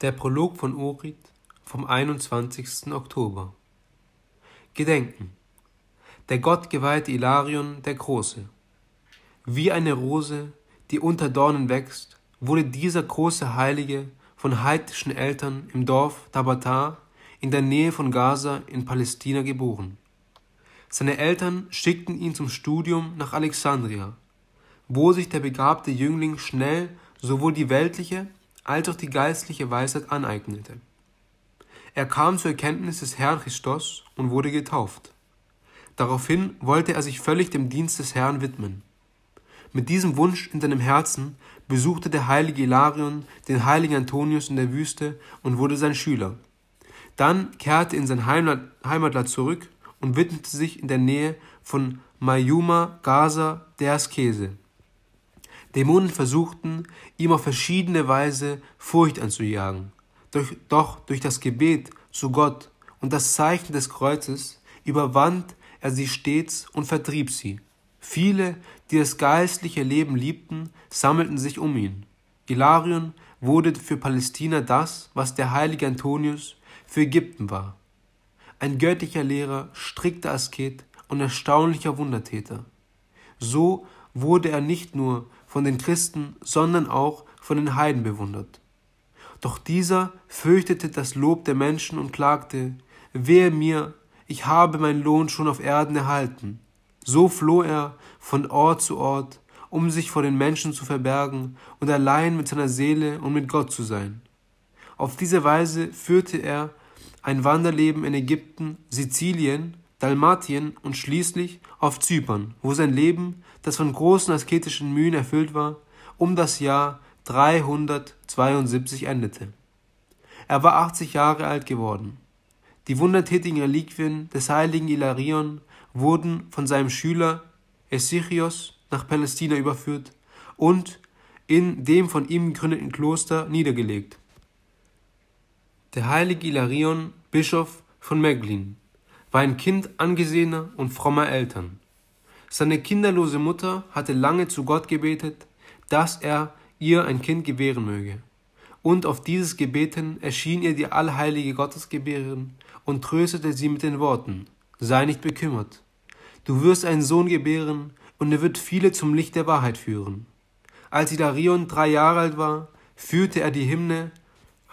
Der Prolog von Urit vom 21. Oktober. Gedenken. Der gottgeweihte Ilarion der Große. Wie eine Rose, die unter Dornen wächst, wurde dieser große Heilige von heidnischen Eltern im Dorf Tabatar in der Nähe von Gaza in Palästina geboren. Seine Eltern schickten ihn zum Studium nach Alexandria, wo sich der begabte Jüngling schnell sowohl die weltliche als auch die geistliche Weisheit aneignete. Er kam zur Erkenntnis des Herrn Christus und wurde getauft. Daraufhin wollte er sich völlig dem Dienst des Herrn widmen. Mit diesem Wunsch in seinem Herzen besuchte der heilige Ilarion den heiligen Antonius in der Wüste und wurde sein Schüler. Dann kehrte er in sein Heimatland zurück und widmete sich in der Nähe von Mayuma Gaza der Askese. Dämonen versuchten, ihm auf verschiedene Weise Furcht anzujagen. Doch, doch durch das Gebet zu Gott und das Zeichen des Kreuzes überwand er sie stets und vertrieb sie. Viele, die das geistliche Leben liebten, sammelten sich um ihn. Ilarion wurde für Palästina das, was der heilige Antonius für Ägypten war. Ein göttlicher Lehrer, strikter Asket und erstaunlicher Wundertäter. So wurde er nicht nur von den Christen, sondern auch von den Heiden bewundert. Doch dieser fürchtete das Lob der Menschen und klagte, Wehe mir, ich habe meinen Lohn schon auf Erden erhalten. So floh er von Ort zu Ort, um sich vor den Menschen zu verbergen und allein mit seiner Seele und mit Gott zu sein. Auf diese Weise führte er ein Wanderleben in Ägypten, Sizilien Dalmatien und schließlich auf Zypern, wo sein Leben, das von großen asketischen Mühen erfüllt war, um das Jahr 372 endete. Er war 80 Jahre alt geworden. Die wundertätigen Reliquien des heiligen Ilarion wurden von seinem Schüler Esichios nach Palästina überführt und in dem von ihm gegründeten Kloster niedergelegt. Der heilige Ilarion, Bischof von Meglin, war ein Kind angesehener und frommer Eltern. Seine kinderlose Mutter hatte lange zu Gott gebetet, dass er ihr ein Kind gewähren möge. Und auf dieses Gebeten erschien ihr die allheilige Gottesgebärerin und tröstete sie mit den Worten, sei nicht bekümmert. Du wirst einen Sohn gebären und er wird viele zum Licht der Wahrheit führen. Als Idarion drei Jahre alt war, führte er die Hymne,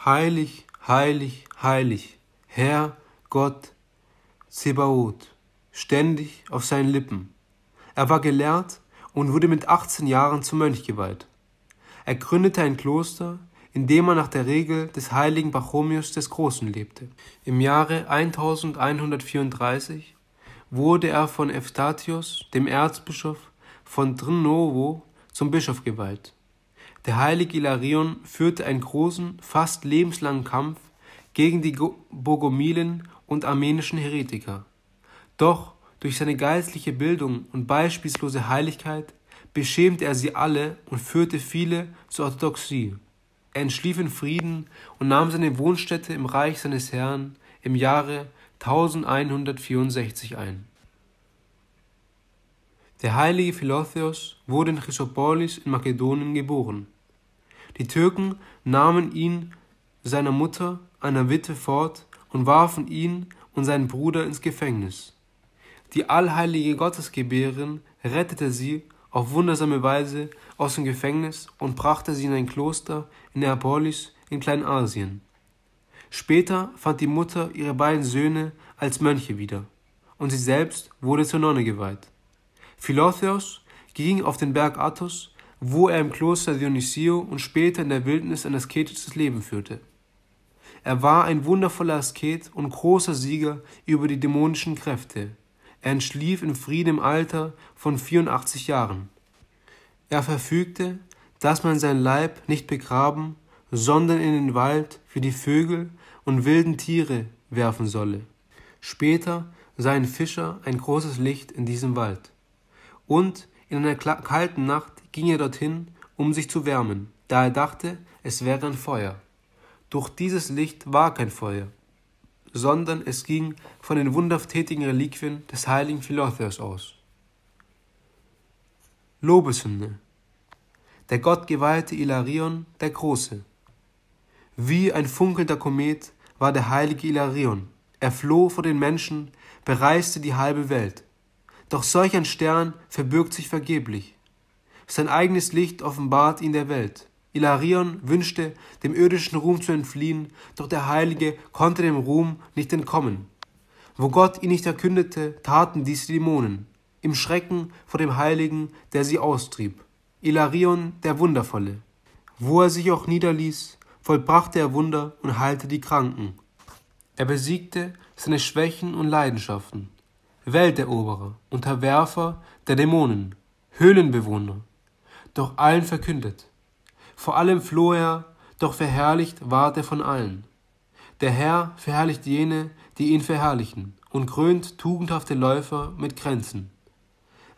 Heilig, heilig, heilig, Herr, Gott, Zebaoth, ständig auf seinen Lippen. Er war gelehrt und wurde mit 18 Jahren zum Mönch geweiht. Er gründete ein Kloster, in dem er nach der Regel des heiligen Bachomius des Großen lebte. Im Jahre 1134 wurde er von Eustatius, dem Erzbischof von Trnovo, zum Bischof geweiht. Der heilige Ilarion führte einen großen, fast lebenslangen Kampf gegen die Bogomilen und armenischen Heretiker. Doch durch seine geistliche Bildung und beispiellose Heiligkeit beschämte er sie alle und führte viele zur Orthodoxie. Er entschlief in Frieden und nahm seine Wohnstätte im Reich seines Herrn im Jahre 1164 ein. Der heilige Philotheos wurde in Chrysopolis in Makedonien geboren. Die Türken nahmen ihn seiner Mutter, einer Witwe, fort und warfen ihn und seinen Bruder ins Gefängnis. Die allheilige Gottesgebärin rettete sie auf wundersame Weise aus dem Gefängnis und brachte sie in ein Kloster in Neapolis in Kleinasien. Später fand die Mutter ihre beiden Söhne als Mönche wieder und sie selbst wurde zur Nonne geweiht. Philotheos ging auf den Berg Athos, wo er im Kloster Dionysio und später in der Wildnis ein asketisches Leben führte. Er war ein wundervoller Asket und großer Sieger über die dämonischen Kräfte. Er entschlief in Frieden im Alter von 84 Jahren. Er verfügte, dass man seinen Leib nicht begraben, sondern in den Wald für die Vögel und wilden Tiere werfen solle. Später sah ein Fischer ein großes Licht in diesem Wald. Und in einer kalten Nacht ging er dorthin, um sich zu wärmen, da er dachte, es wäre ein Feuer. Durch dieses Licht war kein Feuer, sondern es ging von den wundertätigen Reliquien des heiligen Philotheus aus. Lobeshymne Der gottgeweihte Ilarion der Große. Wie ein funkelnder Komet war der heilige Ilarion. Er floh vor den Menschen, bereiste die halbe Welt. Doch solch ein Stern verbirgt sich vergeblich. Sein eigenes Licht offenbart ihn der Welt. Ilarion wünschte, dem irdischen Ruhm zu entfliehen, doch der Heilige konnte dem Ruhm nicht entkommen. Wo Gott ihn nicht erkündete, taten dies die Dämonen, im Schrecken vor dem Heiligen, der sie austrieb. Ilarion der Wundervolle. Wo er sich auch niederließ, vollbrachte er Wunder und heilte die Kranken. Er besiegte seine Schwächen und Leidenschaften. Welteroberer, Unterwerfer der Dämonen, Höhlenbewohner, doch allen verkündet, vor allem floh er, doch verherrlicht ward er von allen. Der Herr verherrlicht jene, die ihn verherrlichen, und krönt tugendhafte Läufer mit Grenzen.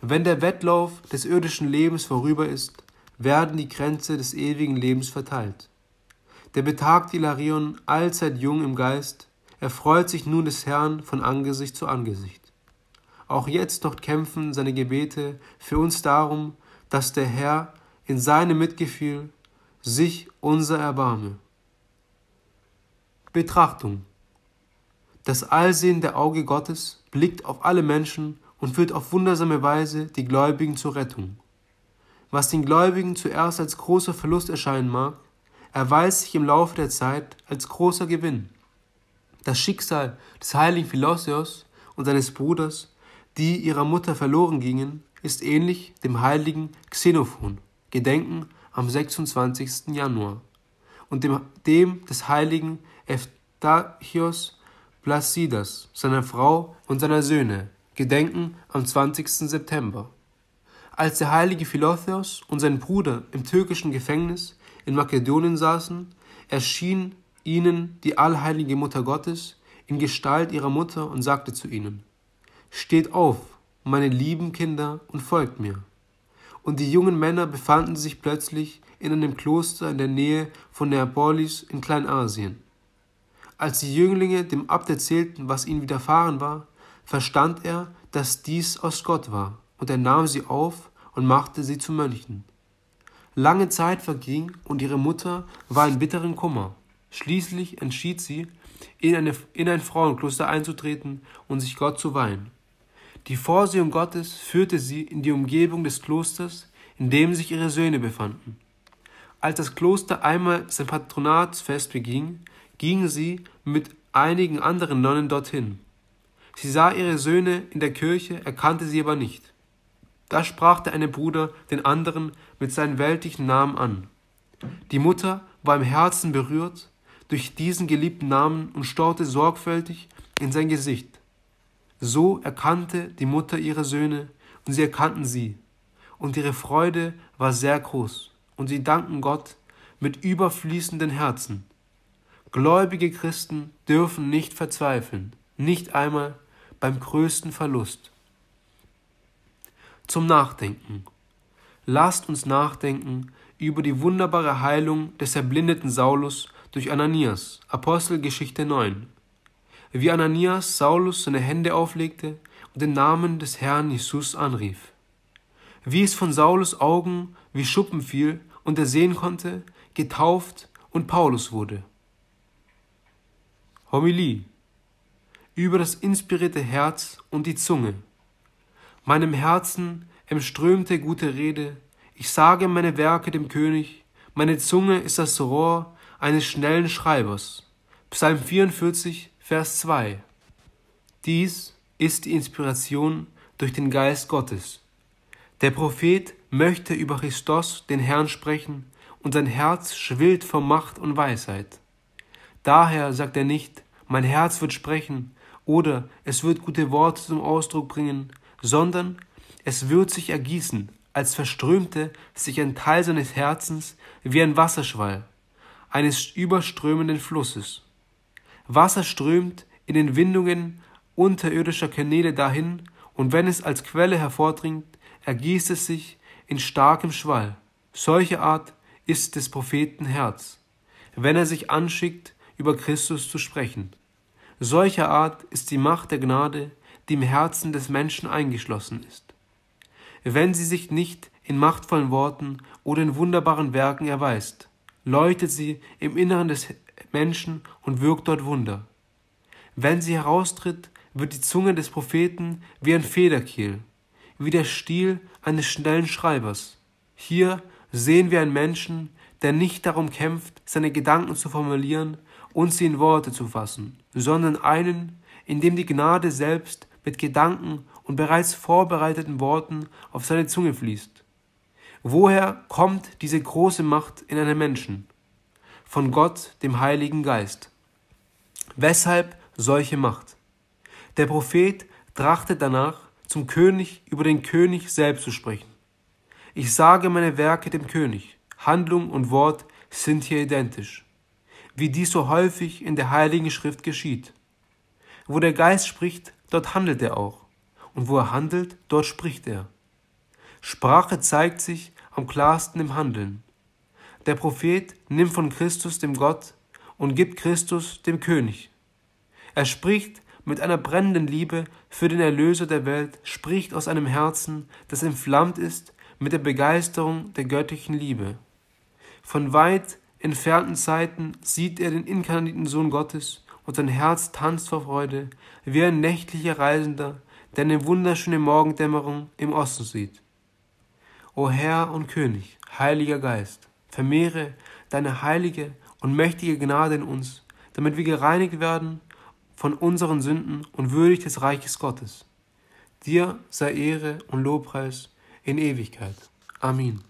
Wenn der Wettlauf des irdischen Lebens vorüber ist, werden die Grenze des ewigen Lebens verteilt. Der betagte Ilarion, allzeit jung im Geist, erfreut sich nun des Herrn von Angesicht zu Angesicht. Auch jetzt noch kämpfen seine Gebete für uns darum, dass der Herr in seinem Mitgefühl sich unser Erbarme. Betrachtung. Das allsehende Auge Gottes blickt auf alle Menschen und führt auf wundersame Weise die Gläubigen zur Rettung. Was den Gläubigen zuerst als großer Verlust erscheinen mag, erweist sich im Laufe der Zeit als großer Gewinn. Das Schicksal des heiligen Philosios und seines Bruders, die ihrer Mutter verloren gingen, ist ähnlich dem heiligen Xenophon. Gedenken am 26. Januar und dem, dem des heiligen Eustachios Placidas, seiner Frau und seiner Söhne, gedenken am 20. September. Als der heilige Philotheos und sein Bruder im türkischen Gefängnis in Makedonien saßen, erschien ihnen die allheilige Mutter Gottes in Gestalt ihrer Mutter und sagte zu ihnen, Steht auf, meine lieben Kinder, und folgt mir und die jungen Männer befanden sich plötzlich in einem Kloster in der Nähe von Neapolis in Kleinasien. Als die Jünglinge dem Abt erzählten, was ihnen widerfahren war, verstand er, dass dies aus Gott war, und er nahm sie auf und machte sie zu Mönchen. Lange Zeit verging und ihre Mutter war in bitteren Kummer. Schließlich entschied sie, in, eine, in ein Frauenkloster einzutreten und sich Gott zu weihen. Die Vorsehung Gottes führte sie in die Umgebung des Klosters, in dem sich ihre Söhne befanden. Als das Kloster einmal sein Patronatsfest beging, ging sie mit einigen anderen Nonnen dorthin. Sie sah ihre Söhne in der Kirche, erkannte sie aber nicht. Da sprach der eine Bruder den anderen mit seinem weltlichen Namen an. Die Mutter war im Herzen berührt durch diesen geliebten Namen und staute sorgfältig in sein Gesicht. So erkannte die Mutter ihre Söhne, und sie erkannten sie, und ihre Freude war sehr groß, und sie danken Gott mit überfließenden Herzen. Gläubige Christen dürfen nicht verzweifeln, nicht einmal beim größten Verlust. Zum Nachdenken. Lasst uns nachdenken über die wunderbare Heilung des erblindeten Saulus durch Ananias, Apostelgeschichte 9 wie Ananias Saulus seine Hände auflegte und den Namen des Herrn Jesus anrief. Wie es von Saulus Augen wie Schuppen fiel und er sehen konnte, getauft und Paulus wurde. Homilie über das inspirierte Herz und die Zunge. Meinem Herzen entströmte gute Rede, ich sage meine Werke dem König, meine Zunge ist das Rohr eines schnellen Schreibers. Psalm 44, Vers 2. Dies ist die Inspiration durch den Geist Gottes. Der Prophet möchte über Christus, den Herrn, sprechen, und sein Herz schwillt vor Macht und Weisheit. Daher sagt er nicht, mein Herz wird sprechen oder es wird gute Worte zum Ausdruck bringen, sondern es wird sich ergießen, als verströmte sich ein Teil seines Herzens wie ein Wasserschwall eines überströmenden Flusses. Wasser strömt in den Windungen unterirdischer Kanäle dahin, und wenn es als Quelle hervordringt, ergießt es sich in starkem Schwall. Solche Art ist des Propheten Herz, wenn er sich anschickt, über Christus zu sprechen. Solche Art ist die Macht der Gnade, die im Herzen des Menschen eingeschlossen ist. Wenn sie sich nicht in machtvollen Worten oder in wunderbaren Werken erweist, leuchtet sie im Inneren des Menschen und wirkt dort Wunder. Wenn sie heraustritt, wird die Zunge des Propheten wie ein Federkiel, wie der Stiel eines schnellen Schreibers. Hier sehen wir einen Menschen, der nicht darum kämpft, seine Gedanken zu formulieren und sie in Worte zu fassen, sondern einen, in dem die Gnade selbst mit Gedanken und bereits vorbereiteten Worten auf seine Zunge fließt. Woher kommt diese große Macht in einem Menschen? von Gott, dem Heiligen Geist. Weshalb solche Macht? Der Prophet trachtet danach, zum König über den König selbst zu sprechen. Ich sage meine Werke dem König. Handlung und Wort sind hier identisch, wie dies so häufig in der Heiligen Schrift geschieht. Wo der Geist spricht, dort handelt er auch, und wo er handelt, dort spricht er. Sprache zeigt sich am klarsten im Handeln. Der Prophet nimmt von Christus dem Gott und gibt Christus dem König. Er spricht mit einer brennenden Liebe für den Erlöser der Welt, spricht aus einem Herzen, das entflammt ist mit der Begeisterung der göttlichen Liebe. Von weit entfernten Zeiten sieht er den inkarnierten Sohn Gottes und sein Herz tanzt vor Freude, wie ein nächtlicher Reisender, der eine wunderschöne Morgendämmerung im Osten sieht. O Herr und König, Heiliger Geist, vermehre deine heilige und mächtige Gnade in uns, damit wir gereinigt werden von unseren Sünden und würdig des Reiches Gottes. Dir sei Ehre und Lobpreis in Ewigkeit. Amen.